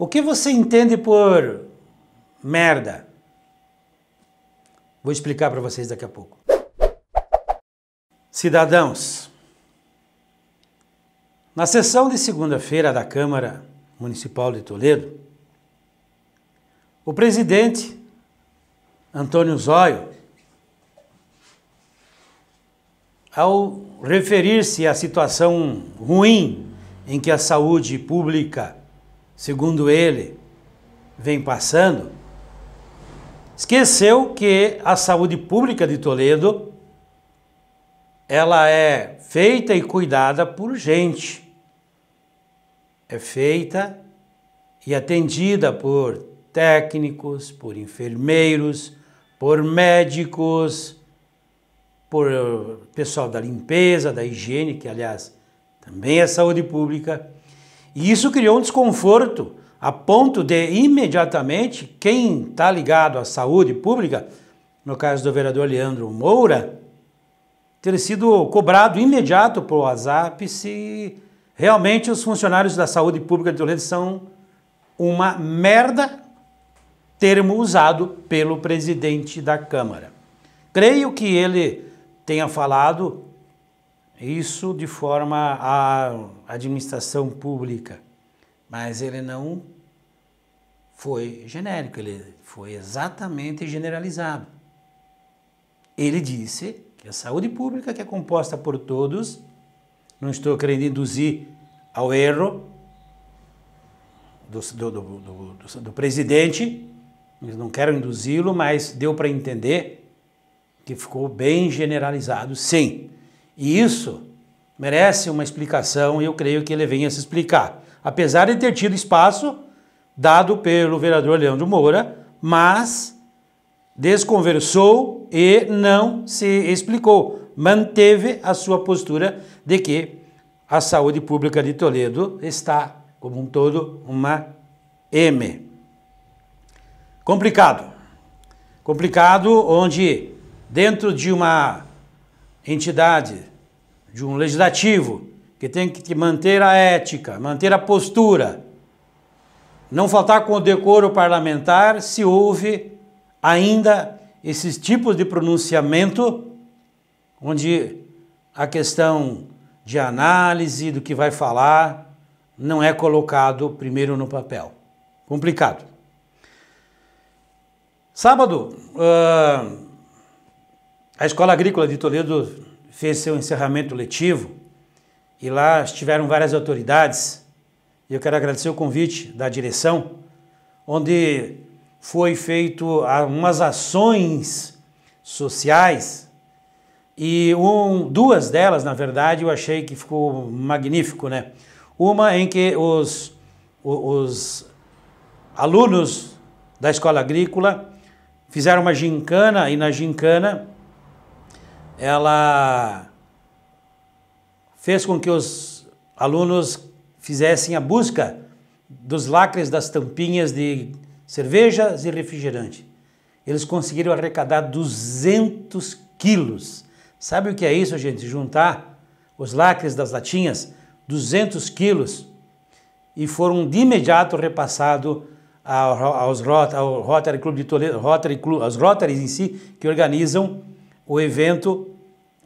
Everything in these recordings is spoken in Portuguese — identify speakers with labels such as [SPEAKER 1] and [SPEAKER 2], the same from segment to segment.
[SPEAKER 1] O que você entende por merda? Vou explicar para vocês daqui a pouco. Cidadãos, na sessão de segunda-feira da Câmara Municipal de Toledo, o presidente Antônio Zóio, ao referir-se à situação ruim em que a saúde pública segundo ele, vem passando, esqueceu que a saúde pública de Toledo ela é feita e cuidada por gente. É feita e atendida por técnicos, por enfermeiros, por médicos, por pessoal da limpeza, da higiene, que aliás também é saúde pública. E isso criou um desconforto a ponto de imediatamente quem está ligado à saúde pública, no caso do vereador Leandro Moura, ter sido cobrado imediato pelo WhatsApp se realmente os funcionários da saúde pública de Toledo são uma merda, termo usado pelo presidente da Câmara. Creio que ele tenha falado isso de forma à administração pública, mas ele não foi genérico, ele foi exatamente generalizado. Ele disse que a saúde pública, que é composta por todos, não estou querendo induzir ao erro do, do, do, do presidente, não quero induzi-lo, mas deu para entender que ficou bem generalizado, sim. E isso merece uma explicação e eu creio que ele venha se explicar. Apesar de ter tido espaço dado pelo vereador Leandro Moura, mas desconversou e não se explicou. Manteve a sua postura de que a saúde pública de Toledo está, como um todo, uma M. Complicado. Complicado, onde dentro de uma entidade, de um legislativo, que tem que manter a ética, manter a postura, não faltar com o decoro parlamentar se houve ainda esses tipos de pronunciamento, onde a questão de análise do que vai falar não é colocado primeiro no papel. Complicado. Sábado, uh, a Escola Agrícola de Toledo fez seu encerramento letivo e lá estiveram várias autoridades. E eu quero agradecer o convite da direção, onde foi feito algumas ações sociais e um, duas delas, na verdade, eu achei que ficou magnífico, né? Uma em que os, os alunos da escola agrícola fizeram uma gincana e na gincana ela fez com que os alunos fizessem a busca dos lacres das tampinhas de cervejas e refrigerante. Eles conseguiram arrecadar 200 quilos. Sabe o que é isso, gente? Juntar os lacres das latinhas, 200 quilos, e foram de imediato repassado aos Rotary Club de Toledo, Rotary Club, aos Rotaries em si, que organizam o evento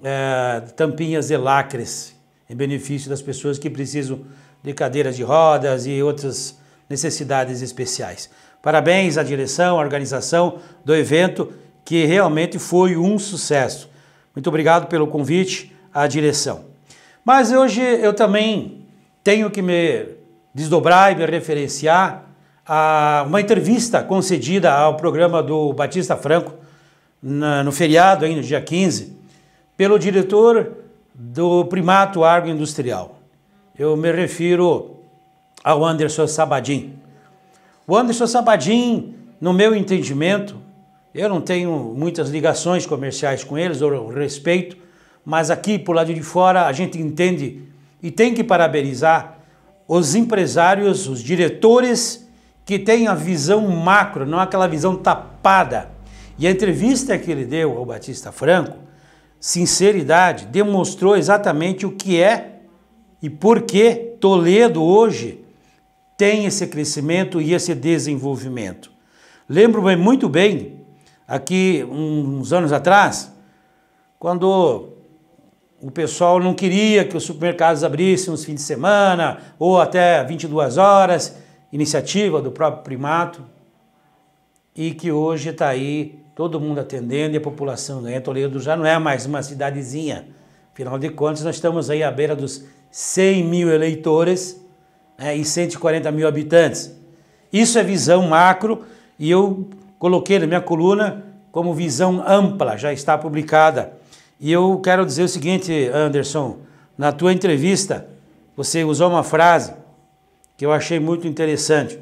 [SPEAKER 1] é, Tampinhas e Lacres, em benefício das pessoas que precisam de cadeiras de rodas e outras necessidades especiais. Parabéns à direção, à organização do evento, que realmente foi um sucesso. Muito obrigado pelo convite à direção. Mas hoje eu também tenho que me desdobrar e me referenciar a uma entrevista concedida ao programa do Batista Franco, na, no feriado, ainda, dia 15, pelo diretor do Primato argo industrial Eu me refiro ao Anderson Sabadin. O Anderson Sabadin, no meu entendimento, eu não tenho muitas ligações comerciais com eles, ou respeito, mas aqui, por lado de fora, a gente entende e tem que parabenizar os empresários, os diretores que têm a visão macro, não aquela visão tapada e a entrevista que ele deu ao Batista Franco, sinceridade, demonstrou exatamente o que é e por que Toledo hoje tem esse crescimento e esse desenvolvimento. Lembro-me muito bem, aqui uns anos atrás, quando o pessoal não queria que os supermercados abrissem nos fins de semana ou até 22 horas, iniciativa do próprio primato, e que hoje está aí todo mundo atendendo e a população ganha. Toledo já não é mais uma cidadezinha. Afinal de contas, nós estamos aí à beira dos 100 mil eleitores né, e 140 mil habitantes. Isso é visão macro e eu coloquei na minha coluna como visão ampla, já está publicada. E eu quero dizer o seguinte, Anderson, na tua entrevista, você usou uma frase que eu achei muito interessante.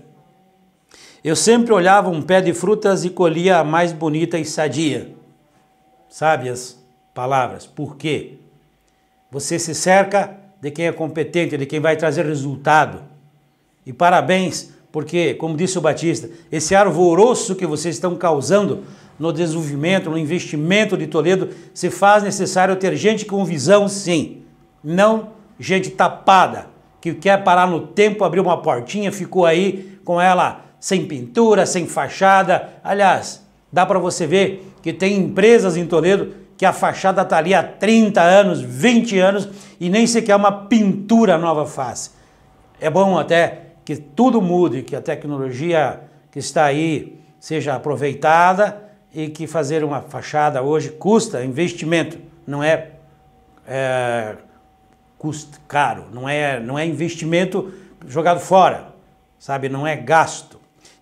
[SPEAKER 1] Eu sempre olhava um pé de frutas e colhia a mais bonita e sadia. Sábias palavras. Por quê? Você se cerca de quem é competente, de quem vai trazer resultado. E parabéns, porque, como disse o Batista, esse arvoroço que vocês estão causando no desenvolvimento, no investimento de Toledo, se faz necessário ter gente com visão, sim. Não gente tapada, que quer parar no tempo, abrir uma portinha, ficou aí com ela sem pintura, sem fachada. Aliás, dá para você ver que tem empresas em Toledo que a fachada está ali há 30 anos, 20 anos e nem sequer uma pintura nova face. É bom até que tudo mude, que a tecnologia que está aí seja aproveitada e que fazer uma fachada hoje custa investimento, não é, é custo caro, não é, não é investimento jogado fora, sabe? Não é gasto.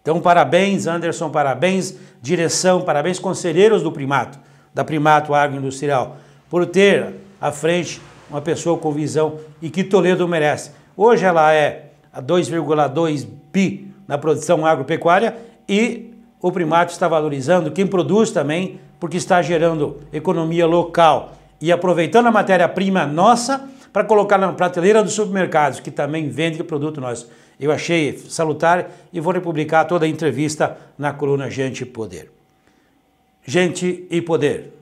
[SPEAKER 1] Então, parabéns, Anderson, parabéns, direção, parabéns, conselheiros do Primato, da Primato Agroindustrial, por ter à frente uma pessoa com visão e que Toledo merece. Hoje ela é a 2,2 bi na produção agropecuária e o Primato está valorizando quem produz também, porque está gerando economia local e aproveitando a matéria-prima nossa para colocar na prateleira dos supermercados, que também vende produto nosso. Eu achei salutar e vou republicar toda a entrevista na coluna Gente e Poder. Gente e Poder.